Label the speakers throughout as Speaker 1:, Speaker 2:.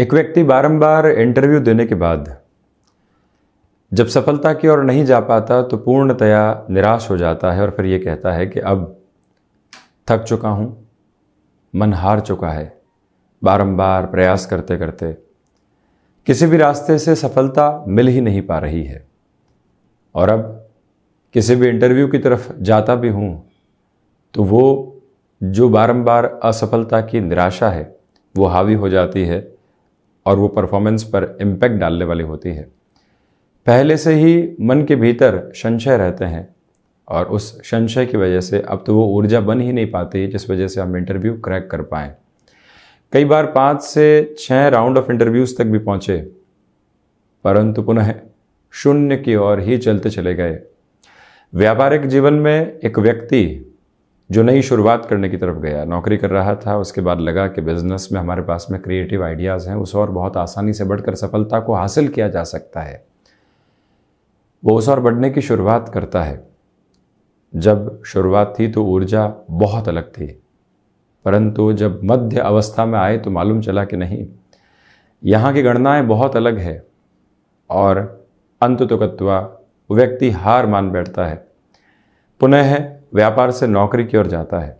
Speaker 1: एक व्यक्ति बारंबार इंटरव्यू देने के बाद जब सफलता की ओर नहीं जा पाता तो पूर्णतया निराश हो जाता है और फिर ये कहता है कि अब थक चुका हूँ मन हार चुका है बारंबार प्रयास करते करते किसी भी रास्ते से सफलता मिल ही नहीं पा रही है और अब किसी भी इंटरव्यू की तरफ जाता भी हूँ तो वो जो बारंबार असफलता की निराशा है वो हावी हो जाती है और वो परफॉर्मेंस पर इम्पैक्ट डालने वाली होती है पहले से ही मन के भीतर संशय रहते हैं और उस संशय की वजह से अब तो वो ऊर्जा बन ही नहीं पाती जिस वजह से हम इंटरव्यू क्रैक कर पाए कई बार पाँच से छः राउंड ऑफ इंटरव्यूज़ तक भी पहुँचे परंतु पुनः शून्य की ओर ही चलते चले गए व्यापारिक जीवन में एक व्यक्ति जो नई शुरुआत करने की तरफ गया नौकरी कर रहा था उसके बाद लगा कि बिज़नेस में हमारे पास में क्रिएटिव आइडियाज़ हैं उस और बहुत आसानी से बढ़कर सफलता को हासिल किया जा सकता है वो उस और बढ़ने की शुरुआत करता है जब शुरुआत थी तो ऊर्जा बहुत अलग थी परंतु जब मध्य अवस्था में आए तो मालूम चला कि नहीं यहाँ की गणनाएं बहुत अलग है और अंत तो व्यक्ति हार मान बैठता है पुनः व्यापार से नौकरी की ओर जाता है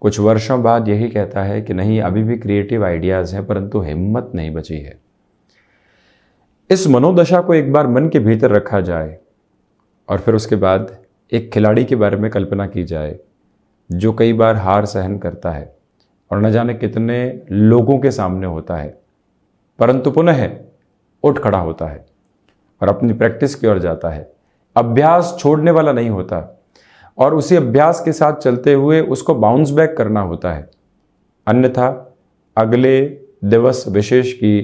Speaker 1: कुछ वर्षों बाद यही कहता है कि नहीं अभी भी क्रिएटिव आइडियाज़ हैं परंतु हिम्मत नहीं बची है इस मनोदशा को एक बार मन के भीतर रखा जाए और फिर उसके बाद एक खिलाड़ी के बारे में कल्पना की जाए जो कई बार हार सहन करता है और न जाने कितने लोगों के सामने होता है परंतु पुनः उठ खड़ा होता है और अपनी प्रैक्टिस की ओर जाता है अभ्यास छोड़ने वाला नहीं होता और उसी अभ्यास के साथ चलते हुए उसको बाउंस बैक करना होता है अन्यथा अगले दिवस विशेष की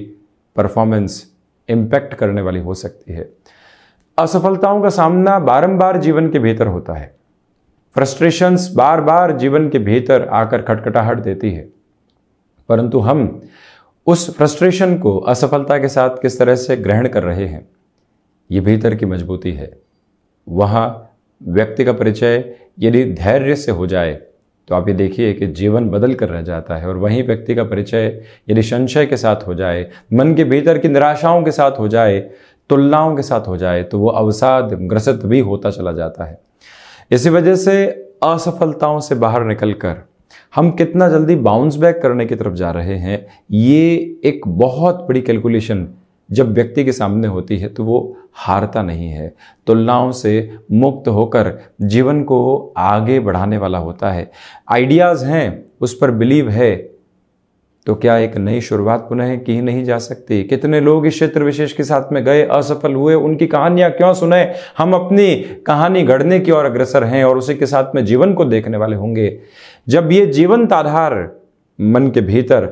Speaker 1: परफॉर्मेंस इंपैक्ट करने वाली हो सकती है असफलताओं का सामना बारंबार जीवन के भीतर होता है फ्रस्ट्रेशंस बार बार जीवन के भीतर आकर खटखटाहट देती है परंतु हम उस फ्रस्ट्रेशन को असफलता के साथ किस तरह से ग्रहण कर रहे हैं ये भीतर की मजबूती है वहां व्यक्ति का परिचय यदि धैर्य से हो जाए तो आप ये देखिए कि जीवन बदल कर रह जाता है और वहीं व्यक्ति का परिचय यदि संशय के साथ हो जाए मन के भीतर की निराशाओं के साथ हो जाए तुलनाओं के साथ हो जाए तो वो अवसाद ग्रसित भी होता चला जाता है इसी वजह से असफलताओं से बाहर निकलकर हम कितना जल्दी बाउंस बैक करने की तरफ जा रहे हैं ये एक बहुत बड़ी कैलकुलेशन जब व्यक्ति के सामने होती है तो वो हारता नहीं है तुलनाओं से मुक्त होकर जीवन को आगे बढ़ाने वाला होता है आइडियाज़ हैं उस पर बिलीव है तो क्या एक नई शुरुआत पुनः की ही नहीं जा सकती कितने लोग इस क्षेत्र विशेष के साथ में गए असफल हुए उनकी कहानियां क्यों सुने हम अपनी कहानी गढ़ने की ओर अग्रसर हैं और उसी के साथ में जीवन को देखने वाले होंगे जब ये जीवंत आधार मन के भीतर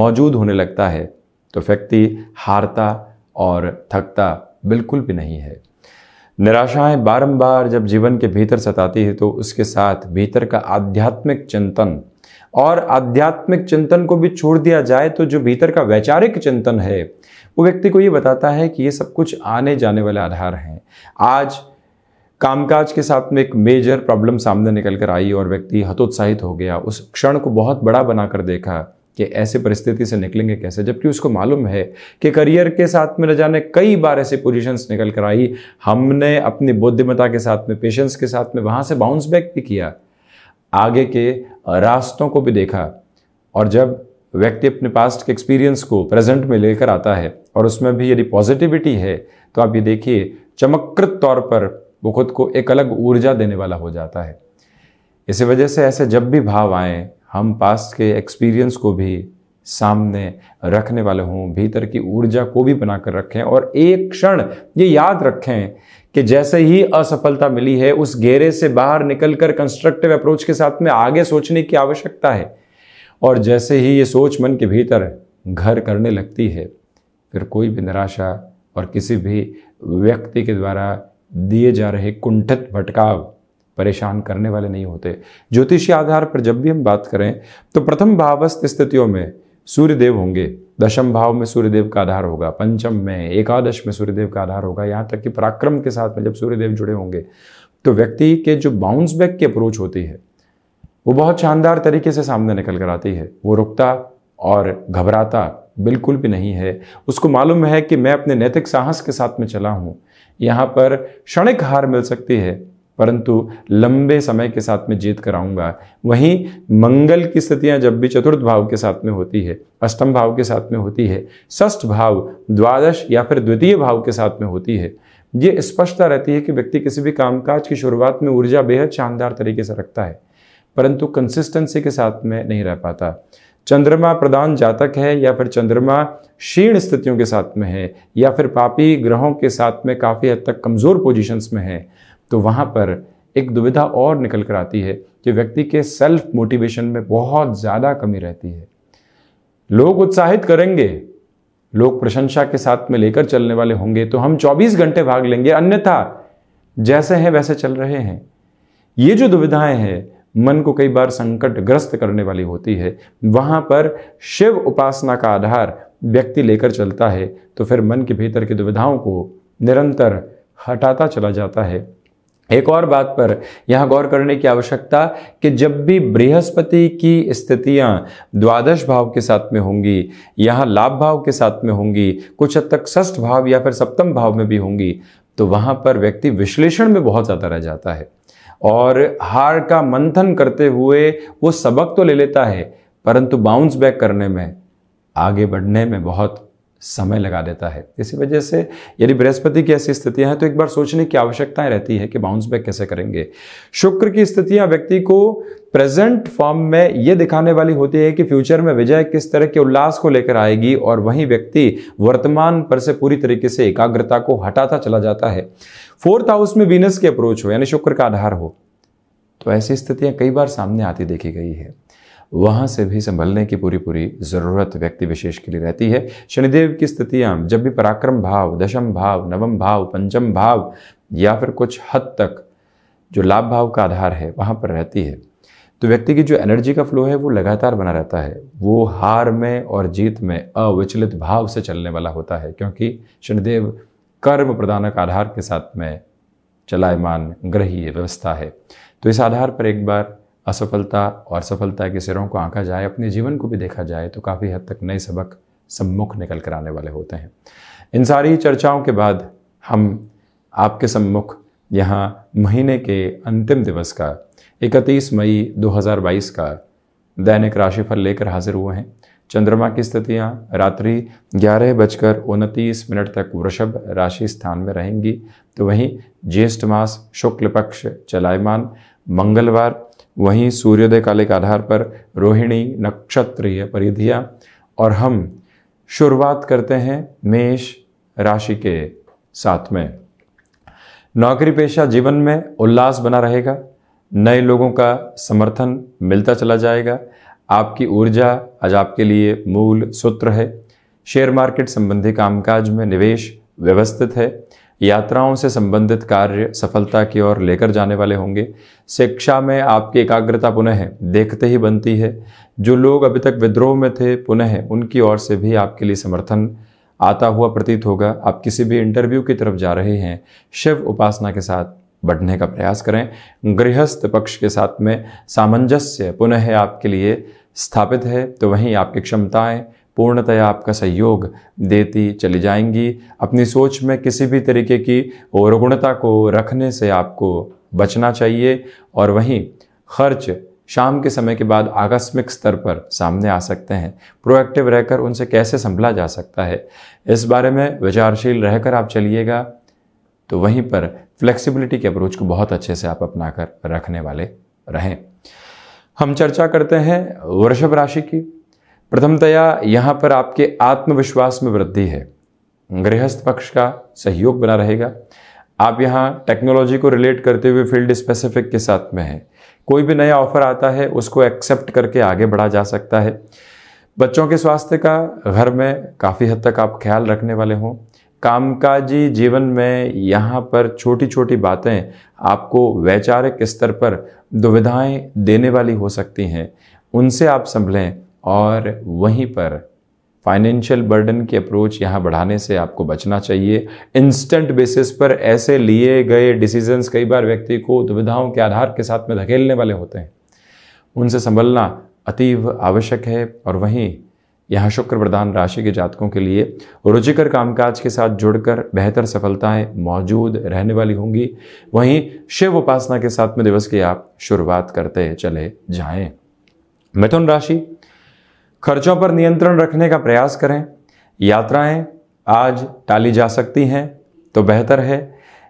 Speaker 1: मौजूद होने लगता है तो व्यक्ति हारता और थकता बिल्कुल भी नहीं है निराशाएं बारंबार जब जीवन के भीतर सताती है तो उसके साथ भीतर का आध्यात्मिक चिंतन और आध्यात्मिक चिंतन को भी छोड़ दिया जाए तो जो भीतर का वैचारिक चिंतन है वो व्यक्ति को ये बताता है कि ये सब कुछ आने जाने वाले आधार हैं आज कामकाज के साथ में एक मेजर प्रॉब्लम सामने निकल कर आई और व्यक्ति हतोत्साहित हो गया उस क्षण को बहुत बड़ा बनाकर देखा कि ऐसे परिस्थिति से निकलेंगे कैसे जबकि उसको मालूम है कि करियर के साथ में न जाने कई बार ऐसे पोजीशंस निकल कर आई हमने अपनी बुद्धिमता के साथ में पेशेंस के साथ में वहां से बाउंस बैक भी किया आगे के रास्तों को भी देखा और जब व्यक्ति अपने पास्ट के एक्सपीरियंस को प्रेजेंट में लेकर आता है और उसमें भी यदि पॉजिटिविटी है तो आप ये देखिए चमकृत तौर पर वो खुद को एक अलग ऊर्जा देने वाला हो जाता है इसी वजह से ऐसे जब भी भाव आएँ हम पास्ट के एक्सपीरियंस को भी सामने रखने वाले हों भीतर की ऊर्जा को भी बनाकर रखें और एक क्षण ये याद रखें कि जैसे ही असफलता मिली है उस घेरे से बाहर निकलकर कंस्ट्रक्टिव अप्रोच के साथ में आगे सोचने की आवश्यकता है और जैसे ही ये सोच मन के भीतर घर करने लगती है फिर कोई भी निराशा और किसी भी व्यक्ति के द्वारा दिए जा रहे कुंठित भटकाव परेशान करने वाले नहीं होते ज्योतिषी आधार पर जब भी हम बात करें तो प्रथम भावस्थ स्थितियों में सूर्यदेव होंगे दशम भाव में सूर्यदेव का आधार होगा पंचम में एकादश में सूर्यदेव का आधार होगा यहाँ तक कि पराक्रम के साथ में जब सूर्यदेव जुड़े होंगे तो व्यक्ति के जो बाउंस बैक की अप्रोच होती है वो बहुत शानदार तरीके से सामने निकल कर आती है वो रुकता और घबराता बिल्कुल भी नहीं है उसको मालूम है कि मैं अपने नैतिक साहस के साथ में चला हूँ यहाँ पर क्षणिक हार मिल सकती है परंतु लंबे समय के साथ में जीत कराऊंगा वहीं मंगल की स्थितियां जब भी चतुर्थ भाव के साथ में होती है अष्टम भाव के साथ में होती है षष्ठ भाव द्वादश या फिर द्वितीय भाव के साथ में होती है ये स्पष्टता रहती है कि व्यक्ति किसी भी कामकाज की शुरुआत में ऊर्जा बेहद शानदार तरीके से रखता है परंतु कंसिस्टेंसी के साथ में नहीं रह पाता चंद्रमा प्रदान जातक है या फिर चंद्रमा क्षीण स्थितियों के साथ में है या फिर पापी ग्रहों के साथ में काफ़ी हद तक कमज़ोर पोजीशंस में है तो वहाँ पर एक दुविधा और निकल कर आती है कि व्यक्ति के सेल्फ मोटिवेशन में बहुत ज़्यादा कमी रहती है लोग उत्साहित करेंगे लोग प्रशंसा के साथ में लेकर चलने वाले होंगे तो हम 24 घंटे भाग लेंगे अन्यथा जैसे हैं वैसे चल रहे हैं ये जो दुविधाएं हैं मन को कई बार संकट ग्रस्त करने वाली होती है वहाँ पर शिव उपासना का आधार व्यक्ति लेकर चलता है तो फिर मन के भीतर की दुविधाओं को निरंतर हटाता चला जाता है एक और बात पर यहाँ गौर करने की आवश्यकता कि जब भी बृहस्पति की स्थितियाँ द्वादश भाव के साथ में होंगी यहाँ लाभ भाव के साथ में होंगी कुछ हद तक षष्ठ भाव या फिर सप्तम भाव में भी होंगी तो वहाँ पर व्यक्ति विश्लेषण में बहुत ज़्यादा रह जाता है और हार का मंथन करते हुए वो सबक तो ले लेता है परंतु बाउंस बैक करने में आगे बढ़ने में बहुत समय लगा देता है इसी वजह से यदि बृहस्पति की ऐसी स्थितियां हैं तो एक बार सोचने की आवश्यकताएं रहती है कि बाउंस बैक कैसे करेंगे शुक्र की स्थितियां व्यक्ति को प्रेजेंट फॉर्म में यह दिखाने वाली होती है कि फ्यूचर में विजय किस तरह के उल्लास को लेकर आएगी और वहीं व्यक्ति वर्तमान पर से पूरी तरीके से एकाग्रता को हटाता चला जाता है फोर्थ हाउस में वीनस की अप्रोच हो यानी शुक्र का आधार हो तो ऐसी स्थितियां कई बार सामने आती देखी गई है वहाँ से भी संभलने की पूरी पूरी ज़रूरत व्यक्ति विशेष के लिए रहती है शनिदेव की स्थितियाँ जब भी पराक्रम भाव दशम भाव नवम भाव पंचम भाव या फिर कुछ हद तक जो लाभ भाव का आधार है वहाँ पर रहती है तो व्यक्ति की जो एनर्जी का फ्लो है वो लगातार बना रहता है वो हार में और जीत में अविचलित भाव से चलने वाला होता है क्योंकि शनिदेव कर्म प्रदानक आधार के साथ में चलायमान ग्रही व्यवस्था है तो इस आधार पर एक बार असफलता और सफलता के सिरों को आंका जाए अपने जीवन को भी देखा जाए तो काफ़ी हद तक नए सबक सम्मुख निकल कर आने वाले होते हैं इन सारी चर्चाओं के बाद हम आपके सम्मुख यहाँ महीने के अंतिम दिवस का 31 मई 2022 का दैनिक राशिफल लेकर हाजिर हुए हैं चंद्रमा की स्थितियाँ रात्रि ग्यारह बजकर उनतीस मिनट तक वृषभ राशि स्थान में रहेंगी तो वहीं ज्येष्ठ मास शुक्ल पक्ष चलायमान मंगलवार वहीं सूर्योदय काले के आधार पर रोहिणी नक्षत्र या परिधिया और हम शुरुआत करते हैं मेष राशि के साथ में नौकरी पेशा जीवन में उल्लास बना रहेगा नए लोगों का समर्थन मिलता चला जाएगा आपकी ऊर्जा आज आपके लिए मूल सूत्र है शेयर मार्केट संबंधी कामकाज में निवेश व्यवस्थित है यात्राओं से संबंधित कार्य सफलता की ओर लेकर जाने वाले होंगे शिक्षा में आपकी एकाग्रता पुनः देखते ही बनती है जो लोग अभी तक विद्रोह में थे पुनः उनकी ओर से भी आपके लिए समर्थन आता हुआ प्रतीत होगा आप किसी भी इंटरव्यू की तरफ जा रहे हैं शिव उपासना के साथ बढ़ने का प्रयास करें गृहस्थ पक्ष के साथ में सामंजस्य पुनः आपके लिए स्थापित है तो वहीं आपकी क्षमताएं पूर्णतया आपका सहयोग देती चली जाएंगी अपनी सोच में किसी भी तरीके की रुगणता को रखने से आपको बचना चाहिए और वहीं खर्च शाम के समय के बाद आकस्मिक स्तर पर सामने आ सकते हैं प्रोएक्टिव रहकर उनसे कैसे संभला जा सकता है इस बारे में विचारशील रहकर आप चलिएगा तो वहीं पर फ्लेक्सिबिलिटी के अप्रोच को बहुत अच्छे से आप अपना कर रखने वाले रहें हम चर्चा करते हैं वृषभ राशि की प्रथमतया यहाँ पर आपके आत्मविश्वास में वृद्धि है गृहस्थ पक्ष का सहयोग बना रहेगा आप यहाँ टेक्नोलॉजी को रिलेट करते हुए फील्ड स्पेसिफिक के साथ में है कोई भी नया ऑफर आता है उसको एक्सेप्ट करके आगे बढ़ा जा सकता है बच्चों के स्वास्थ्य का घर में काफ़ी हद तक आप ख्याल रखने वाले हों कामकाजी जीवन में यहाँ पर छोटी छोटी बातें आपको वैचारिक स्तर पर दुविधाएं देने वाली हो सकती हैं उनसे आप संभलें और वहीं पर फाइनेंशियल बर्डन की अप्रोच यहाँ बढ़ाने से आपको बचना चाहिए इंस्टेंट बेसिस पर ऐसे लिए गए डिसीजंस कई बार व्यक्ति को दुविधाओं के आधार के साथ में धकेलने वाले होते हैं उनसे संभलना अतीव आवश्यक है और वहीं यहाँ शुक्र प्रधान राशि के जातकों के लिए रुचिकर कामकाज के साथ जुड़कर बेहतर सफलताएं मौजूद रहने वाली होंगी वहीं शिव उपासना के साथ में दिवस की आप शुरुआत करते चले जाएं मिथुन राशि खर्चों पर नियंत्रण रखने का प्रयास करें यात्राएं आज टाली जा सकती हैं तो बेहतर है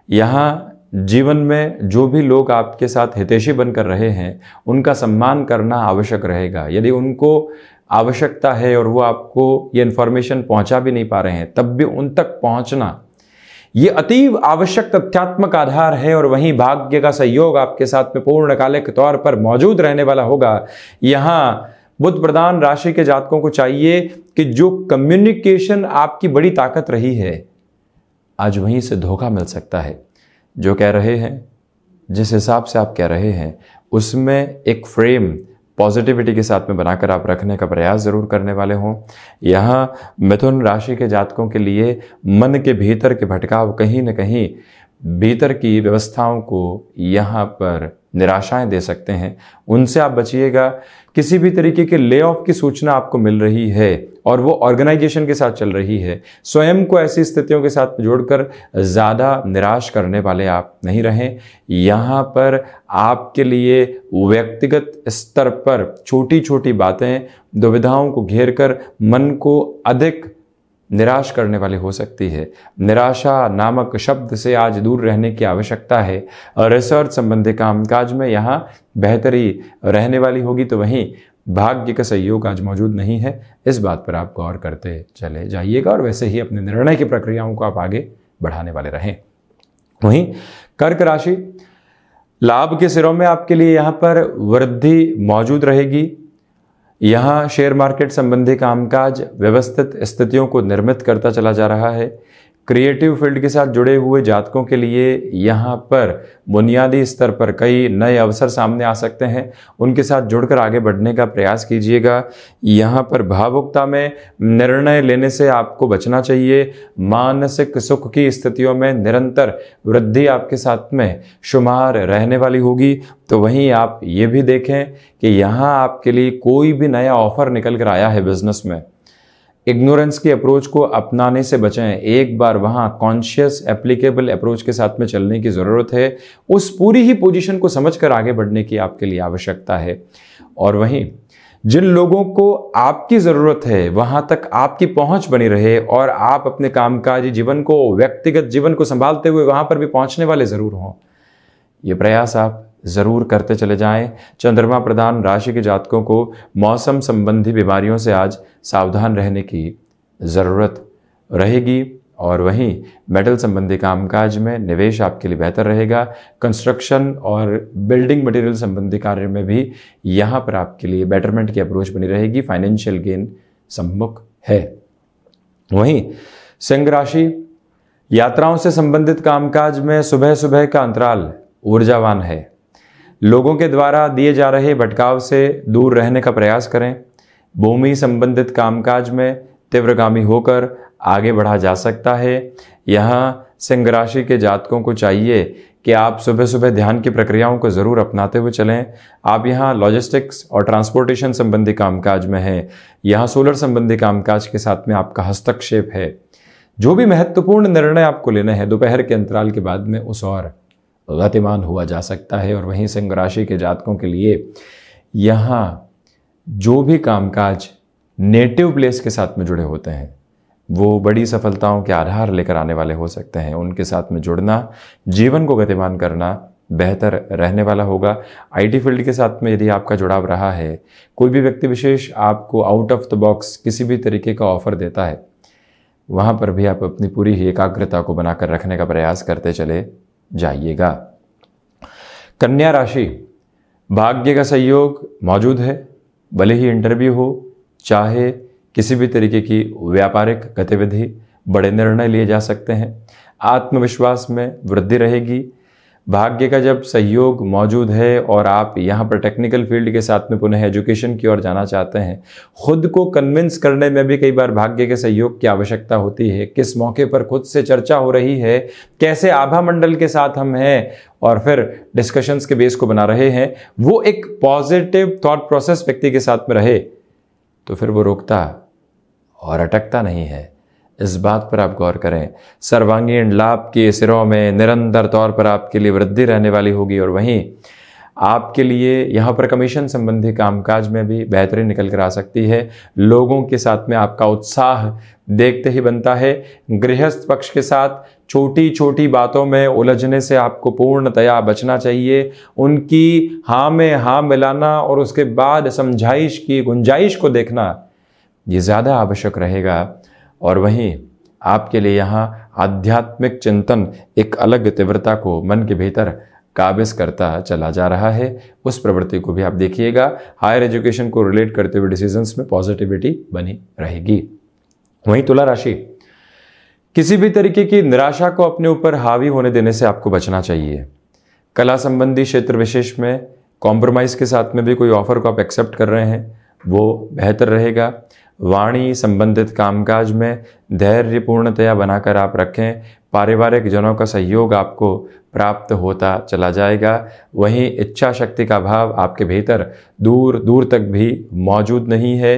Speaker 1: यहाँ जीवन में जो भी लोग आपके साथ हितेशी बनकर रहे हैं उनका सम्मान करना आवश्यक रहेगा यदि उनको आवश्यकता है और वो आपको ये इन्फॉर्मेशन पहुंचा भी नहीं पा रहे हैं तब भी उन तक पहुंचना ये अतीव आवश्यक तथ्यात्मक आधार है और वहीं भाग्य का सहयोग आपके साथ में पूर्ण कालिक तौर पर मौजूद रहने वाला होगा यहाँ बुद्ध प्रधान राशि के जातकों को चाहिए कि जो कम्युनिकेशन आपकी बड़ी ताकत रही है आज वहीं से धोखा मिल सकता है जो कह रहे हैं जिस हिसाब से आप कह रहे हैं उसमें एक फ्रेम पॉजिटिविटी के साथ में बनाकर आप रखने का प्रयास ज़रूर करने वाले हों यहाँ मिथुन राशि के जातकों के लिए मन के भीतर के भटकाव कहीं ना कहीं भीतर की व्यवस्थाओं को यहाँ पर निराशाएं दे सकते हैं उनसे आप बचिएगा किसी भी तरीके के ले ऑफ की सूचना आपको मिल रही है और वो ऑर्गेनाइजेशन के साथ चल रही है स्वयं को ऐसी स्थितियों के साथ जोड़कर ज़्यादा निराश करने वाले आप नहीं रहें यहाँ पर आपके लिए व्यक्तिगत स्तर पर छोटी छोटी बातें दुविधाओं को घेर कर मन को अधिक निराश करने वाली हो सकती है निराशा नामक शब्द से आज दूर रहने की आवश्यकता है और रिसर्च संबंधी कामकाज में यहाँ बेहतरी रहने वाली होगी तो वहीं भाग्य का सहयोग आज मौजूद नहीं है इस बात पर आप गौर करते चले जाइएगा और वैसे ही अपने निर्णय की प्रक्रियाओं को आप आगे बढ़ाने वाले रहें वहीं कर्क राशि लाभ के सिरों में आपके लिए यहाँ पर वृद्धि मौजूद रहेगी यहाँ शेयर मार्केट संबंधी कामकाज व्यवस्थित स्थितियों को निर्मित करता चला जा रहा है क्रिएटिव फील्ड के साथ जुड़े हुए जातकों के लिए यहाँ पर बुनियादी स्तर पर कई नए अवसर सामने आ सकते हैं उनके साथ जुड़कर आगे बढ़ने का प्रयास कीजिएगा यहाँ पर भावुकता में निर्णय लेने से आपको बचना चाहिए मानसिक सुख की स्थितियों में निरंतर वृद्धि आपके साथ में शुमार रहने वाली होगी तो वहीं आप ये भी देखें कि यहाँ आपके लिए कोई भी नया ऑफर निकल कर आया है बिजनेस में इग्नोरेंस की अप्रोच को अपनाने से बचें एक बार वहाँ कॉन्शियस एप्लीकेबल अप्रोच के साथ में चलने की ज़रूरत है उस पूरी ही पोजीशन को समझकर आगे बढ़ने की आपके लिए आवश्यकता है और वहीं जिन लोगों को आपकी ज़रूरत है वहाँ तक आपकी पहुँच बनी रहे और आप अपने कामकाजी जीवन को व्यक्तिगत जीवन को संभालते हुए वहाँ पर भी पहुँचने वाले ज़रूर हों ये प्रयास आप ज़रूर करते चले जाएं। चंद्रमा प्रधान राशि के जातकों को मौसम संबंधी बीमारियों से आज सावधान रहने की ज़रूरत रहेगी और वहीं मेटल संबंधी कामकाज में निवेश आपके लिए बेहतर रहेगा कंस्ट्रक्शन और बिल्डिंग मटेरियल संबंधी कार्य में भी यहाँ पर आपके लिए बेटरमेंट की अप्रोच बनी रहेगी फाइनेंशियल गेन सम्मुख है वहीं सिंह राशि यात्राओं से संबंधित कामकाज में सुबह सुबह का अंतराल ऊर्जावान है लोगों के द्वारा दिए जा रहे भटकाव से दूर रहने का प्रयास करें भूमि संबंधित कामकाज में तीव्रगामी होकर आगे बढ़ा जा सकता है यहाँ सिंह राशि के जातकों को चाहिए कि आप सुबह सुबह ध्यान की प्रक्रियाओं को ज़रूर अपनाते हुए चलें आप यहाँ लॉजिस्टिक्स और ट्रांसपोर्टेशन संबंधी कामकाज में हैं यहाँ सोलर संबंधी कामकाज के साथ में आपका हस्तक्षेप है जो भी महत्वपूर्ण निर्णय आपको लेने हैं दोपहर के अंतराल के बाद में उस और गतिमान हुआ जा सकता है और वहीं सिंह राशि के जातकों के लिए यहाँ जो भी कामकाज नेटिव प्लेस के साथ में जुड़े होते हैं वो बड़ी सफलताओं के आधार लेकर आने वाले हो सकते हैं उनके साथ में जुड़ना जीवन को गतिमान करना बेहतर रहने वाला होगा आईटी फील्ड के साथ में यदि आपका जुड़ाव रहा है कोई भी व्यक्ति विशेष आपको आउट ऑफ द बॉक्स किसी भी तरीके का ऑफर देता है वहाँ पर भी आप अपनी पूरी ही एकाग्रता को बनाकर रखने का प्रयास करते चले जाइएगा कन्या राशि भाग्य का सहयोग मौजूद है भले ही इंटरव्यू हो चाहे किसी भी तरीके की व्यापारिक गतिविधि बड़े निर्णय लिए जा सकते हैं आत्मविश्वास में वृद्धि रहेगी भाग्य का जब सहयोग मौजूद है और आप यहाँ पर टेक्निकल फील्ड के साथ में पुनः एजुकेशन की ओर जाना चाहते हैं खुद को कन्विंस करने में भी कई बार भाग्य के सहयोग की आवश्यकता होती है किस मौके पर खुद से चर्चा हो रही है कैसे आभा मंडल के साथ हम हैं और फिर डिस्कशंस के बेस को बना रहे हैं वो एक पॉजिटिव थॉट प्रोसेस व्यक्ति के साथ में रहे तो फिर वो रोकता और अटकता नहीं है इस बात पर आप गौर करें सर्वांगीण लाभ के सिरों में निरंतर तौर पर आपके लिए वृद्धि रहने वाली होगी और वहीं आपके लिए यहाँ पर कमीशन संबंधी कामकाज में भी बेहतरी निकल कर आ सकती है लोगों के साथ में आपका उत्साह देखते ही बनता है गृहस्थ पक्ष के साथ छोटी छोटी बातों में उलझने से आपको पूर्णतया बचना चाहिए उनकी हाँ में हाँ मिलाना और उसके बाद समझाइश की गुंजाइश को देखना ये ज़्यादा आवश्यक रहेगा और वहीं आपके लिए यहाँ आध्यात्मिक चिंतन एक अलग तीव्रता को मन के भीतर काबिज करता चला जा रहा है उस प्रवृत्ति को भी आप देखिएगा हायर एजुकेशन को रिलेट करते हुए डिसीजंस में पॉजिटिविटी बनी रहेगी वहीं तुला राशि किसी भी तरीके की निराशा को अपने ऊपर हावी होने देने से आपको बचना चाहिए कला संबंधी क्षेत्र विशेष में कॉम्प्रोमाइज़ के साथ में भी कोई ऑफर को आप एक्सेप्ट कर रहे हैं वो बेहतर रहेगा वाणी संबंधित कामकाज में धैर्यपूर्णतया बनाकर आप रखें पारिवारिक जनों का सहयोग आपको प्राप्त होता चला जाएगा वहीं इच्छा शक्ति का भाव आपके भीतर दूर दूर तक भी मौजूद नहीं है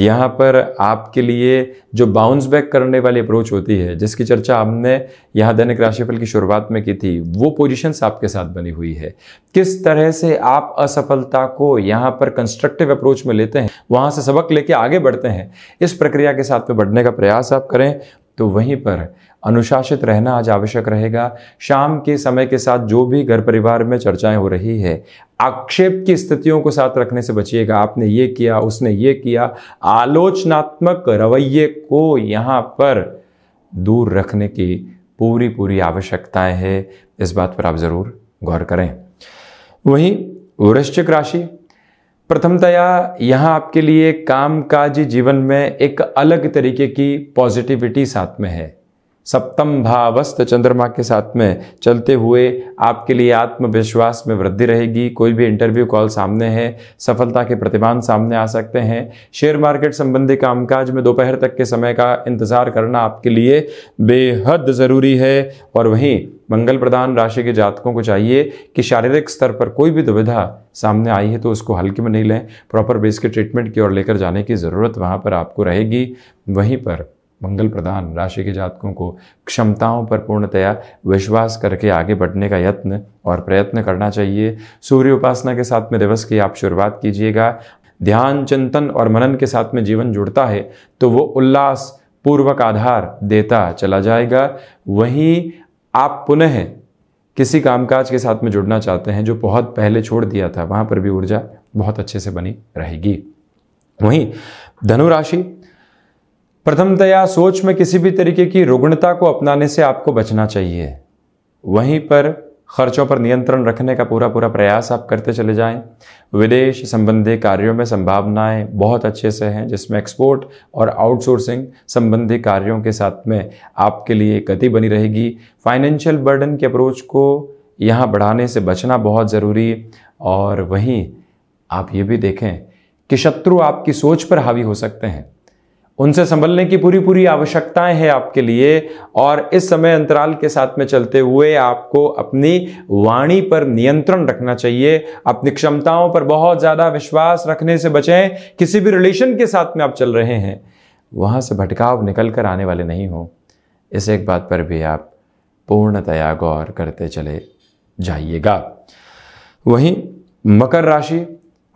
Speaker 1: यहाँ पर आपके लिए जो बाउंस बैक करने वाली अप्रोच होती है जिसकी चर्चा हमने यहाँ दैनिक राशिफल की शुरुआत में की थी वो पोजिशंस आपके साथ बनी हुई है किस तरह से आप असफलता को यहाँ पर कंस्ट्रक्टिव अप्रोच में लेते हैं वहाँ से सबक लेके आगे बढ़ते हैं इस प्रक्रिया के साथ में बढ़ने का प्रयास आप करें तो वहीं पर अनुशासित रहना आज आवश्यक रहेगा शाम के समय के साथ जो भी घर परिवार में चर्चाएं हो रही है आक्षेप की स्थितियों को साथ रखने से बचिएगा आपने ये किया उसने ये किया आलोचनात्मक रवैये को यहाँ पर दूर रखने की पूरी पूरी आवश्यकताएं हैं इस बात पर आप ज़रूर गौर करें वहीं वृश्चिक राशि प्रथमतया यहाँ आपके लिए काम काज जीवन में एक अलग तरीके की पॉजिटिविटी साथ में है सप्तम भावस्त चंद्रमा के साथ में चलते हुए आपके लिए आत्मविश्वास में वृद्धि रहेगी कोई भी इंटरव्यू कॉल सामने है सफलता के प्रतिमान सामने आ सकते हैं शेयर मार्केट संबंधी कामकाज में दोपहर तक के समय का इंतजार करना आपके लिए बेहद ज़रूरी है और वहीं मंगल प्रधान राशि के जातकों को चाहिए कि शारीरिक स्तर पर कोई भी दुविधा सामने आई है तो उसको हल्के में नहीं लें प्रॉपर बेस के ट्रीटमेंट की ओर लेकर जाने की ज़रूरत वहाँ पर आपको रहेगी वहीं पर मंगल प्रधान राशि के जातकों को क्षमताओं पर पूर्णतया विश्वास करके आगे बढ़ने का यत्न और प्रयत्न करना चाहिए सूर्य उपासना के साथ में दिवस की आप शुरुआत कीजिएगा ध्यान चिंतन और मनन के साथ में जीवन जुड़ता है तो वो उल्लास पूर्वक आधार देता चला जाएगा वहीं आप पुनः किसी कामकाज के साथ में जुड़ना चाहते हैं जो बहुत पहले छोड़ दिया था वहां पर भी ऊर्जा बहुत अच्छे से बनी रहेगी वहीं धनुराशि प्रथमतया सोच में किसी भी तरीके की रुग्णता को अपनाने से आपको बचना चाहिए वहीं पर खर्चों पर नियंत्रण रखने का पूरा पूरा प्रयास आप करते चले जाएं विदेश संबंधी कार्यों में संभावनाएं बहुत अच्छे से हैं जिसमें एक्सपोर्ट और आउटसोर्सिंग संबंधी कार्यों के साथ में आपके लिए गति बनी रहेगी फाइनेंशियल बर्डन के अप्रोच को यहाँ बढ़ाने से बचना बहुत ज़रूरी और वहीं आप ये भी देखें कि शत्रु आपकी सोच पर हावी हो सकते हैं उनसे संभलने की पूरी पूरी आवश्यकताएं हैं आपके लिए और इस समय अंतराल के साथ में चलते हुए आपको अपनी वाणी पर नियंत्रण रखना चाहिए अपनी क्षमताओं पर बहुत ज़्यादा विश्वास रखने से बचें किसी भी रिलेशन के साथ में आप चल रहे हैं वहाँ से भटकाव निकल कर आने वाले नहीं हों इस एक बात पर भी आप पूर्णतया गौर करते चले जाइएगा वहीं मकर राशि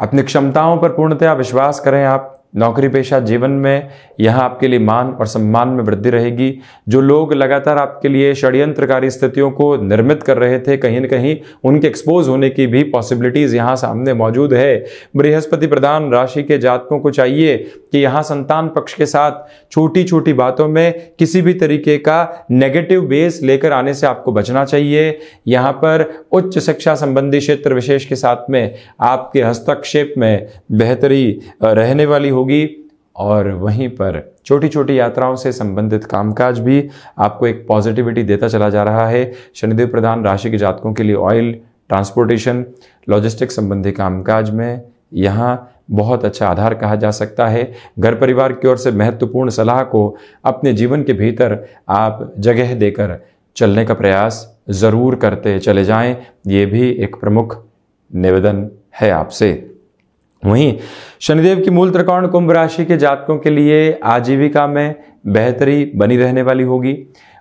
Speaker 1: अपनी क्षमताओं पर पूर्णतया विश्वास करें आप नौकरी पेशा जीवन में यहाँ आपके लिए मान और सम्मान में वृद्धि रहेगी जो लोग लगातार आपके लिए षड्यंत्रकारी स्थितियों को निर्मित कर रहे थे कहीं ना कहीं उनके एक्सपोज होने की भी पॉसिबिलिटीज़ यहाँ सामने मौजूद है बृहस्पति प्रधान राशि के जातकों को चाहिए कि यहाँ संतान पक्ष के साथ छोटी छोटी बातों में किसी भी तरीके का नेगेटिव बेस लेकर आने से आपको बचना चाहिए यहाँ पर उच्च शिक्षा संबंधी क्षेत्र विशेष के साथ में आपके हस्तक्षेप में बेहतरी रहने वाली होगी और वहीं पर छोटी छोटी यात्राओं से संबंधित कामकाज भी आपको एक पॉजिटिविटी देता चला जा रहा है शनिदेव प्रधान राशि के जातकों के लिए ऑयल ट्रांसपोर्टेशन लॉजिस्टिक संबंधी कामकाज में यहाँ बहुत अच्छा आधार कहा जा सकता है घर परिवार की ओर से महत्वपूर्ण सलाह को अपने जीवन के भीतर आप जगह देकर चलने का प्रयास ज़रूर करते चले जाएं ये भी एक प्रमुख निवेदन है आपसे वहीं शनिदेव की मूल त्रिकोण कुंभ राशि के जातकों के लिए आजीविका में बेहतरी बनी रहने वाली होगी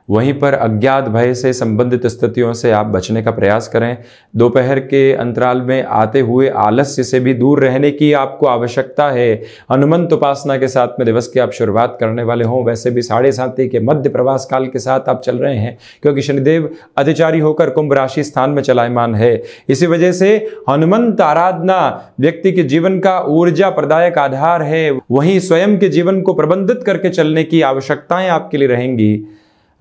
Speaker 1: वहीं पर अज्ञात भय से संबंधित स्थितियों से आप बचने का प्रयास करें दोपहर के अंतराल में आते हुए आलस्य से भी दूर रहने की आपको आवश्यकता है हनुमंत उपासना के साथ में दिवस की आप शुरुआत करने वाले हों वैसे भी साढ़े साथी के मध्य प्रवास काल के साथ आप चल रहे हैं क्योंकि शनिदेव अधिचारी होकर कुंभ राशि स्थान में चलायमान है इसी वजह से हनुमंत आराधना व्यक्ति के जीवन का ऊर्जा प्रदायक आधार है वहीं स्वयं के जीवन को प्रबंधित करके चलने की आवश्यकताएं आपके लिए रहेंगी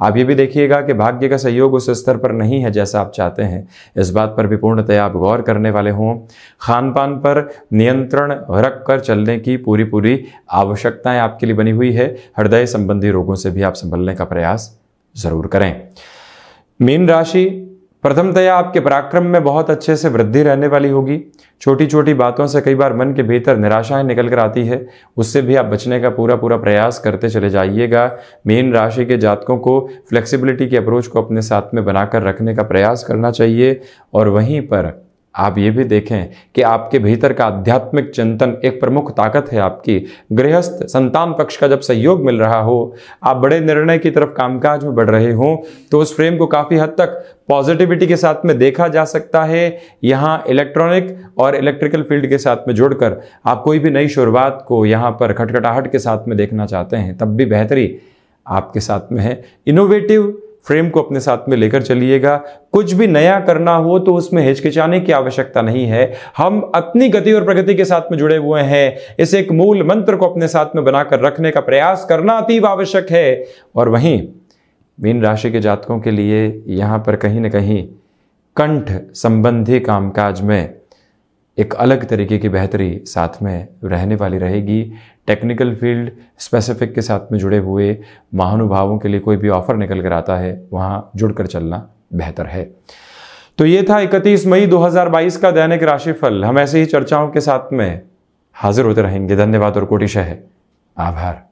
Speaker 1: आप ये भी देखिएगा कि भाग्य का सहयोग उस स्तर पर नहीं है जैसा आप चाहते हैं इस बात पर भी पूर्णतया आप गौर करने वाले हों खान पान पर नियंत्रण रख कर चलने की पूरी पूरी आवश्यकताएं आपके लिए बनी हुई है हृदय संबंधी रोगों से भी आप संभलने का प्रयास ज़रूर करें मीन राशि प्रथमतया आपके पराक्रम में बहुत अच्छे से वृद्धि रहने वाली होगी छोटी छोटी बातों से कई बार मन के भीतर निराशाएं निकल कर आती है उससे भी आप बचने का पूरा पूरा प्रयास करते चले जाइएगा मेन राशि के जातकों को फ्लेक्सिबिलिटी के अप्रोच को अपने साथ में बनाकर रखने का प्रयास करना चाहिए और वहीं पर आप ये भी देखें कि आपके भीतर का आध्यात्मिक चिंतन एक प्रमुख ताकत है आपकी गृहस्थ संतान पक्ष का जब सहयोग मिल रहा हो आप बड़े निर्णय की तरफ कामकाज में बढ़ रहे हों तो उस फ्रेम को काफ़ी हद तक पॉजिटिविटी के साथ में देखा जा सकता है यहाँ इलेक्ट्रॉनिक और इलेक्ट्रिकल फील्ड के साथ में जुड़कर आप कोई भी नई शुरुआत को यहाँ पर खटखटाहट के साथ में देखना चाहते हैं तब भी बेहतरी आपके साथ में है इनोवेटिव फ्रेम को अपने साथ में लेकर चलिएगा कुछ भी नया करना हो तो उसमें हिचकिचाने की आवश्यकता नहीं है हम अपनी गति और प्रगति के साथ में जुड़े हुए हैं इस एक मूल मंत्र को अपने साथ में बनाकर रखने का प्रयास करना अतीब आवश्यक है और वहीं मीन राशि के जातकों के लिए यहां पर कहीं ना कहीं कंठ संबंधी कामकाज में एक अलग तरीके की बेहतरी साथ में रहने वाली रहेगी टेक्निकल फील्ड स्पेसिफिक के साथ में जुड़े हुए महानुभावों के लिए कोई भी ऑफर निकल कर आता है वहाँ जुड़कर चलना बेहतर है तो ये था 31 मई 2022 का दैनिक राशिफल हम ऐसे ही चर्चाओं के साथ में हाजिर होते रहेंगे धन्यवाद और कोटिशह आभार